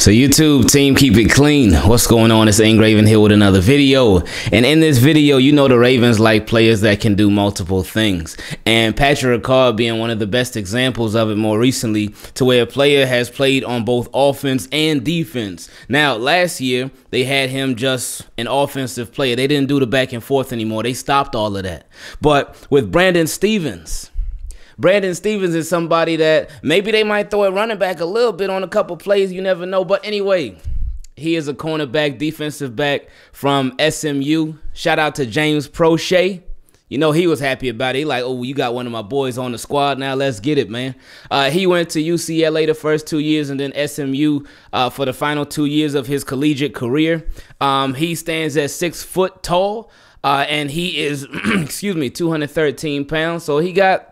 So YouTube team, keep it clean. What's going on? It's Engraven here with another video. And in this video, you know the Ravens like players that can do multiple things. And Patrick Ricard being one of the best examples of it more recently to where a player has played on both offense and defense. Now, last year, they had him just an offensive player. They didn't do the back and forth anymore. They stopped all of that. But with Brandon Stevens, Brandon Stevens is somebody that maybe they might throw a running back a little bit on a couple plays. You never know. But anyway, he is a cornerback, defensive back from SMU. Shout out to James Prochet. You know, he was happy about it. He like, oh, you got one of my boys on the squad now. Let's get it, man. Uh, he went to UCLA the first two years and then SMU uh, for the final two years of his collegiate career. Um, he stands at six foot tall. Uh, and he is, excuse me, 213 pounds. So he got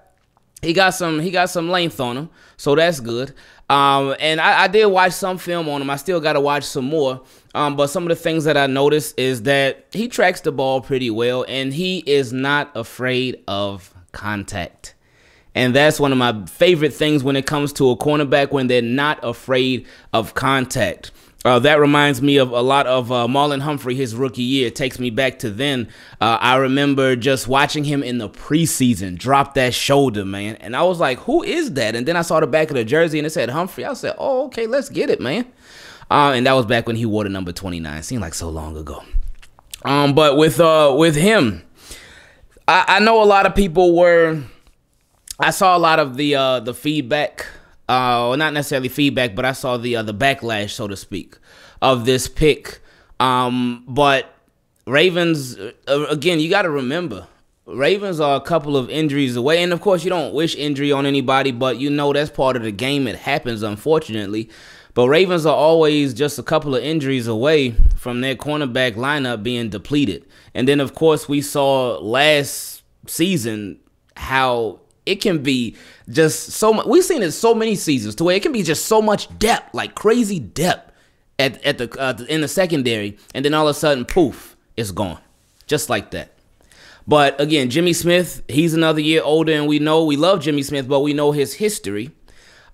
he got some he got some length on him, so that's good. Um, and I, I, did watch some film on him. I still got to watch some more. Um, but some of the things that I noticed is that he tracks the ball pretty well, and he is not afraid of contact. And that's one of my favorite things when it comes to a cornerback when they're not afraid of contact. Uh, that reminds me of a lot of uh, Marlon Humphrey, his rookie year. It takes me back to then. Uh, I remember just watching him in the preseason drop that shoulder, man. And I was like, who is that? And then I saw the back of the jersey and it said Humphrey. I said, oh, okay, let's get it, man. Uh, and that was back when he wore the number 29. Seemed like so long ago. Um, but with uh, with him, I, I know a lot of people were. I saw a lot of the uh, the feedback uh, not necessarily feedback, but I saw the uh, the backlash, so to speak, of this pick. Um, but Ravens, uh, uh again, you got to remember, Ravens are a couple of injuries away, and of course, you don't wish injury on anybody, but you know that's part of the game. It happens, unfortunately. But Ravens are always just a couple of injuries away from their cornerback lineup being depleted. And then, of course, we saw last season how it can be just so much. We've seen it so many seasons to where it can be just so much depth, like crazy depth at, at the uh, in the secondary, and then all of a sudden, poof, it's gone, just like that. But again, Jimmy Smith, he's another year older, and we know we love Jimmy Smith, but we know his history.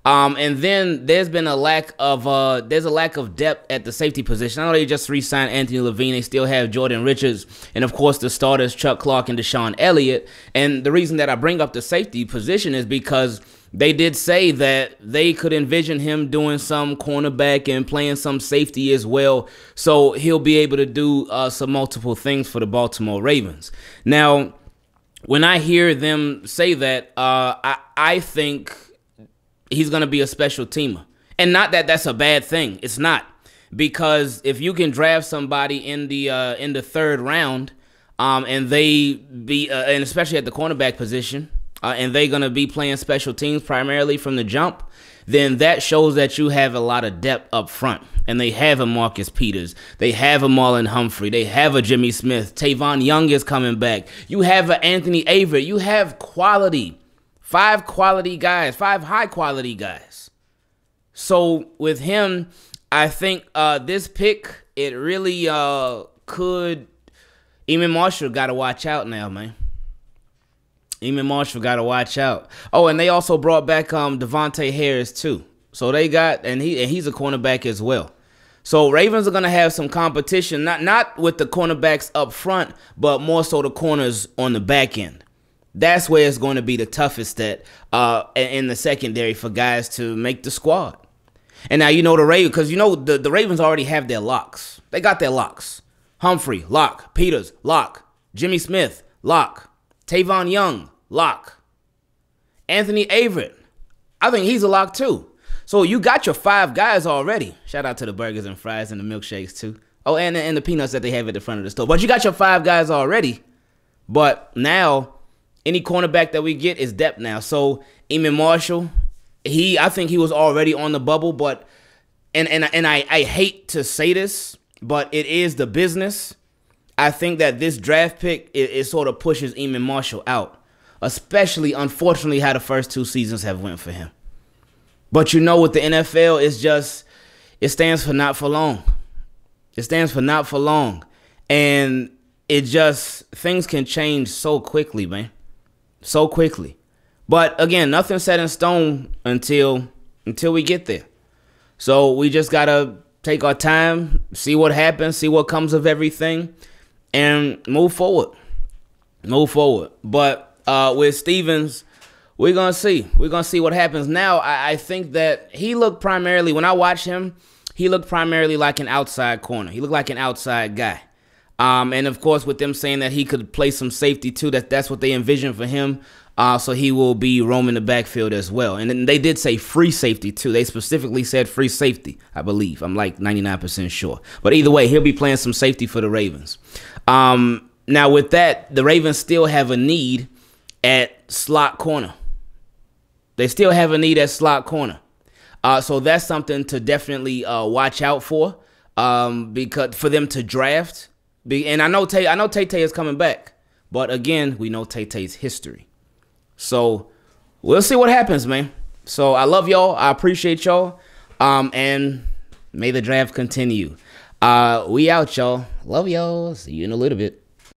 Um, and then there's been a lack of uh, there's a lack of depth at the safety position. I know they just re-signed Anthony Levine. They still have Jordan Richards, and of course the starters Chuck Clark and Deshaun Elliott. And the reason that I bring up the safety position is because they did say that they could envision him doing some cornerback and playing some safety as well. So he'll be able to do uh, some multiple things for the Baltimore Ravens. Now, when I hear them say that, uh, I I think he's going to be a special teamer. And not that that's a bad thing. It's not. Because if you can draft somebody in the uh, in the third round, um, and they be uh, and especially at the cornerback position, uh, and they're going to be playing special teams primarily from the jump, then that shows that you have a lot of depth up front. And they have a Marcus Peters. They have a Marlon Humphrey. They have a Jimmy Smith. Tavon Young is coming back. You have an Anthony Avery. You have quality five quality guys, five high quality guys. So with him, I think uh, this pick it really uh, could. Eamon Marshall got to watch out now, man. Eamon Marshall got to watch out. Oh, and they also brought back um, Devonte Harris too. So they got and he and he's a cornerback as well. So Ravens are going to have some competition, not not with the cornerbacks up front, but more so the corners on the back end. That's where it's going to be the toughest that uh, in the secondary for guys to make the squad. And now you know the Ravens, because you know the, the Ravens already have their locks. They got their locks. Humphrey, lock. Peters, lock. Jimmy Smith, lock. Tavon Young, lock. Anthony Averett, I think he's a lock too. So you got your five guys already. Shout out to the burgers and fries and the milkshakes too. Oh, and, and the peanuts that they have at the front of the store. But you got your five guys already. But now any cornerback that we get is depth now. So Eamon Marshall, he I think he was already on the bubble, but and and and I, I hate to say this, but it is the business. I think that this draft pick it, it sort of pushes Eamon Marshall out, especially unfortunately how the first two seasons have went for him. But you know, with the NFL, it's just it stands for not for long. It stands for not for long, and it just things can change so quickly, man so quickly. But again, nothing set in stone until until we get there. So we just gotta take our time, see what happens, see what comes of everything, and move forward. Move forward. But uh, with Stevens, we're gonna see. We're gonna see what happens. Now, I, I think that he looked primarily when I watch him, he looked primarily like an outside corner. He looked like an outside guy. Um, and of course, with them saying that he could play some safety too, that that's what they envision for him. Uh, so he will be roaming the backfield as well. And they did say free safety too. They specifically said free safety, I believe. I'm like 99% sure. But either way, he'll be playing some safety for the Ravens. Um, now, with that, the Ravens still have a need at slot corner. They still have a need at slot corner. Uh, so that's something to definitely uh, watch out for um, because for them to draft be, and I know Tay, I know Tay Tay is coming back, but again, we know Tay Tay's history. So we'll see what happens, man. So I love y'all. I appreciate y'all. Um, and may the draft continue. Uh, we out, y'all. Love y'all. See you in a little bit.